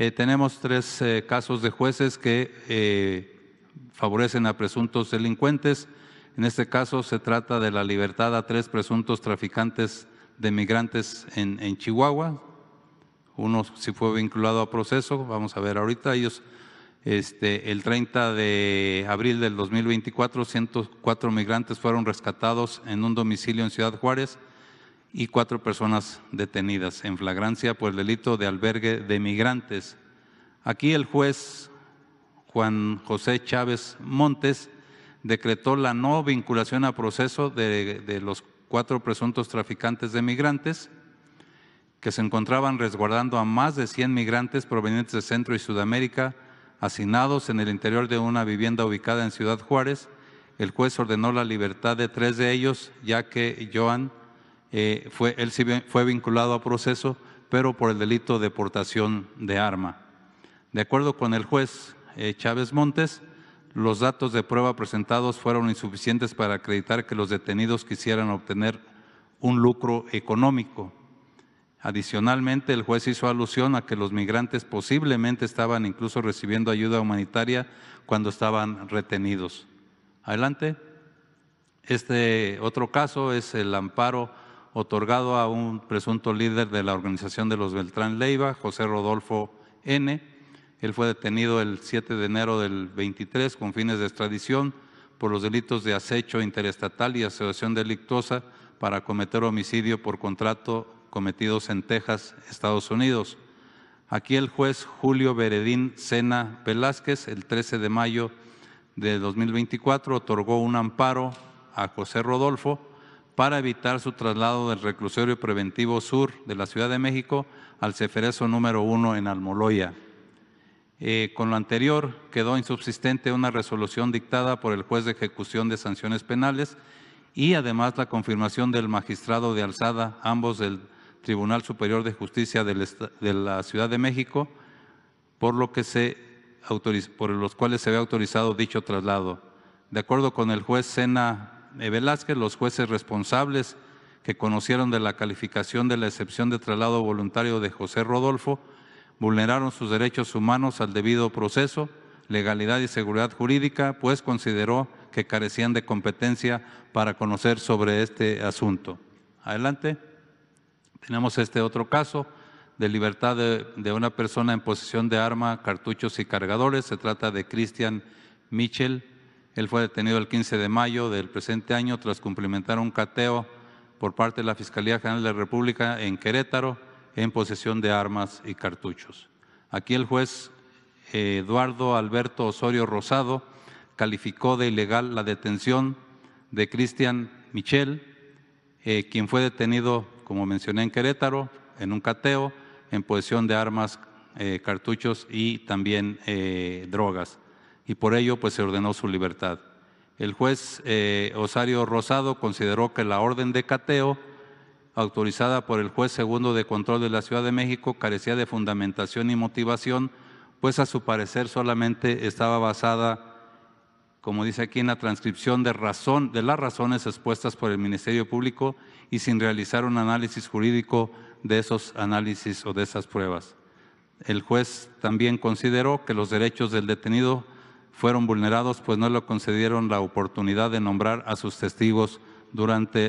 Eh, tenemos tres eh, casos de jueces que eh, favorecen a presuntos delincuentes. En este caso se trata de la libertad a tres presuntos traficantes de migrantes en, Chihuahua. Uno sí fue vinculado a proceso, vamos a ver ahorita. Ellos, este, el 30 de abril del 2024, 104 migrantes fueron rescatados en un domicilio en Ciudad Juárez y cuatro personas detenidas en flagrancia por el delito de albergue de migrantes. Aquí el juez Juan José Chávez Montes decretó la no vinculación a proceso de, los cuatro presuntos traficantes de migrantes que se encontraban resguardando a más de 100 migrantes provenientes de Centro y Sudamérica, hacinados en el interior de una vivienda ubicada en Ciudad Juárez. El juez ordenó la libertad de tres de ellos, ya que Joan eh, fue, él sí fue vinculado a proceso, pero por el delito de portación de arma. De acuerdo con el juez eh, Chávez Montes, los datos de prueba presentados fueron insuficientes para acreditar que los detenidos quisieran obtener un lucro económico. Adicionalmente, el juez hizo alusión a que los migrantes posiblemente estaban incluso recibiendo ayuda humanitaria cuando estaban retenidos. Adelante. Este otro caso es el amparo otorgado a un presunto líder de la organización de los Beltrán Leiva, José Rodolfo N. Él fue detenido el 7 de enero del 23 con fines de extradición por los delitos de acecho interestatal y asociación delictuosa para cometer homicidio por contrato cometidos en Texas, Estados Unidos. Aquí el juez Julio Beredín Sena Velázquez, el 13 de mayo de 2024, otorgó un amparo a José Rodolfo para evitar su traslado del reclusorio preventivo sur de la Ciudad de México al Ceferezo número uno en Almoloya. Eh, con lo anterior, quedó insubsistente una resolución dictada por el juez de ejecución de sanciones penales y además la confirmación del magistrado de alzada, ambos del Tribunal Superior de Justicia de la Ciudad de México, por, lo que se por los cuales se ve autorizado dicho traslado. De acuerdo con el juez Sena eh, Velázquez, los jueces responsables que conocieron de la calificación de la excepción de traslado voluntario de José Rodolfo, vulneraron sus derechos humanos al debido proceso, legalidad y seguridad jurídica, pues consideró que carecían de competencia para conocer sobre este asunto. Adelante. Tenemos este otro caso de libertad de, una persona en posesión de arma, cartuchos y cargadores. Se trata de Christian Mitchell él fue detenido el 15 de mayo del presente año tras cumplimentar un cateo por parte de la Fiscalía General de la República en Querétaro en posesión de armas y cartuchos. Aquí el juez eh, Eduardo Alberto Osorio Rosado calificó de ilegal la detención de Cristian Michel, eh, quien fue detenido, como mencioné, en Querétaro, en un cateo, en posesión de armas, eh, cartuchos y también drogas y por ello pues, se ordenó su libertad. El juez eh, Osario Rosado consideró que la orden de cateo autorizada por el juez segundo de control de la Ciudad de México carecía de fundamentación y motivación, pues a su parecer solamente estaba basada, como dice aquí, en la transcripción de, razón, de las razones expuestas por el Ministerio Público y sin realizar un análisis jurídico de esos análisis o de esas pruebas. El juez también consideró que los derechos del detenido fueron vulnerados, pues no le concedieron la oportunidad de nombrar a sus testigos durante